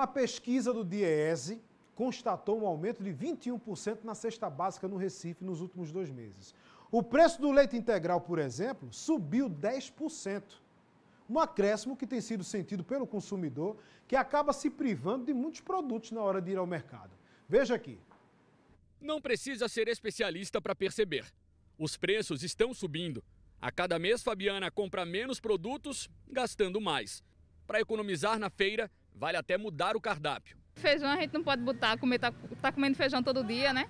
Uma pesquisa do DIEESE constatou um aumento de 21% na cesta básica no Recife nos últimos dois meses. O preço do leite integral, por exemplo, subiu 10%. Um acréscimo que tem sido sentido pelo consumidor, que acaba se privando de muitos produtos na hora de ir ao mercado. Veja aqui. Não precisa ser especialista para perceber. Os preços estão subindo. A cada mês, Fabiana compra menos produtos, gastando mais. Para economizar na feira, Vale até mudar o cardápio. Feijão a gente não pode botar, comer, tá, tá comendo feijão todo dia, né?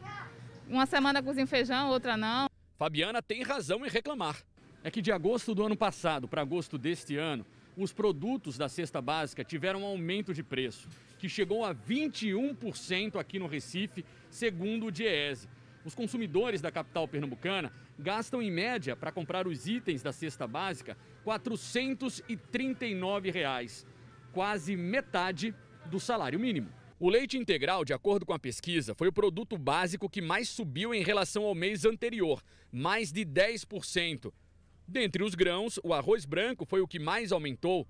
Uma semana cozinha feijão, outra não. Fabiana tem razão em reclamar. É que de agosto do ano passado para agosto deste ano, os produtos da cesta básica tiveram um aumento de preço, que chegou a 21% aqui no Recife, segundo o Diese. Os consumidores da capital pernambucana gastam em média para comprar os itens da cesta básica R$ 439. Reais quase metade do salário mínimo. O leite integral, de acordo com a pesquisa, foi o produto básico que mais subiu em relação ao mês anterior, mais de 10%. Dentre os grãos, o arroz branco foi o que mais aumentou,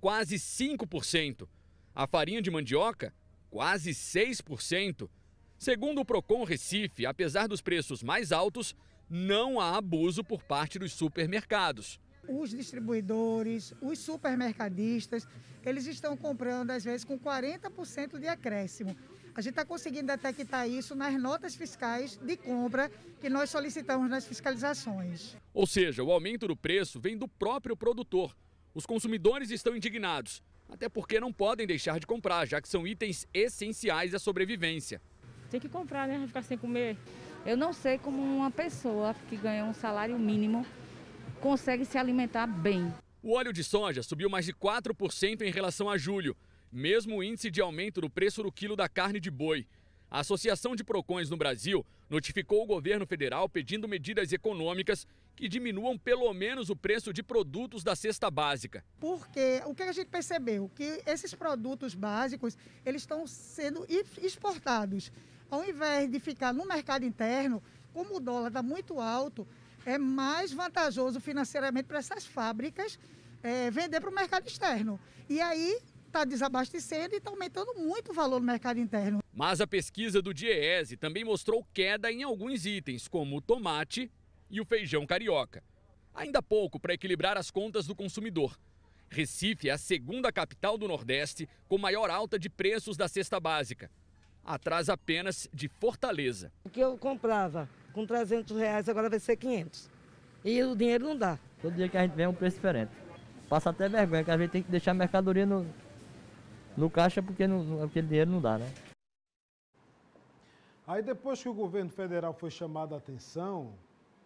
quase 5%. A farinha de mandioca, quase 6%. Segundo o Procon Recife, apesar dos preços mais altos, não há abuso por parte dos supermercados. Os distribuidores, os supermercadistas, eles estão comprando às vezes com 40% de acréscimo. A gente está conseguindo detectar isso nas notas fiscais de compra que nós solicitamos nas fiscalizações. Ou seja, o aumento do preço vem do próprio produtor. Os consumidores estão indignados, até porque não podem deixar de comprar, já que são itens essenciais à sobrevivência. Tem que comprar, né? Ficar sem comer. Eu não sei como uma pessoa que ganha um salário mínimo consegue se alimentar bem. O óleo de soja subiu mais de 4% em relação a julho, mesmo o índice de aumento do preço do quilo da carne de boi. A Associação de Procons no Brasil notificou o governo federal pedindo medidas econômicas que diminuam pelo menos o preço de produtos da cesta básica. Porque o que a gente percebeu? Que esses produtos básicos, eles estão sendo exportados. Ao invés de ficar no mercado interno, como o dólar está muito alto, é mais vantajoso financeiramente para essas fábricas é, vender para o mercado externo. E aí está desabastecendo e está aumentando muito o valor no mercado interno. Mas a pesquisa do DIEESE também mostrou queda em alguns itens, como o tomate e o feijão carioca. Ainda pouco para equilibrar as contas do consumidor. Recife é a segunda capital do Nordeste com maior alta de preços da cesta básica, atrás apenas de Fortaleza. O que eu comprava com 300 reais, agora vai ser 500. E o dinheiro não dá. Todo dia que a gente vem é um preço diferente. Passa até vergonha, que a gente tem que deixar a mercadoria no, no caixa porque não, aquele dinheiro não dá, né? Aí depois que o governo federal foi chamado a atenção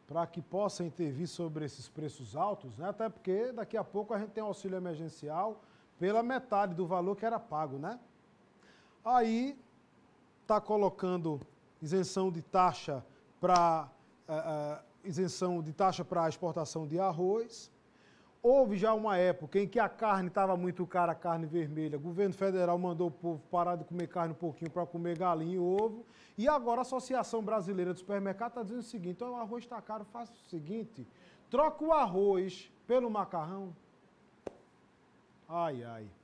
para que possa intervir sobre esses preços altos, né? até porque daqui a pouco a gente tem um auxílio emergencial pela metade do valor que era pago, né? Aí está colocando isenção de taxa para uh, eh, uh, eh, isenção de taxa para exportação de arroz. Houve já uma época em que a carne estava muito cara, a carne vermelha. O governo federal mandou o povo parar de comer carne um pouquinho para comer galinha e ovo. E agora a Associação Brasileira de Supermercado está dizendo o seguinte: então, o arroz está caro, faça o seguinte, troca o arroz pelo macarrão. Ai, ai.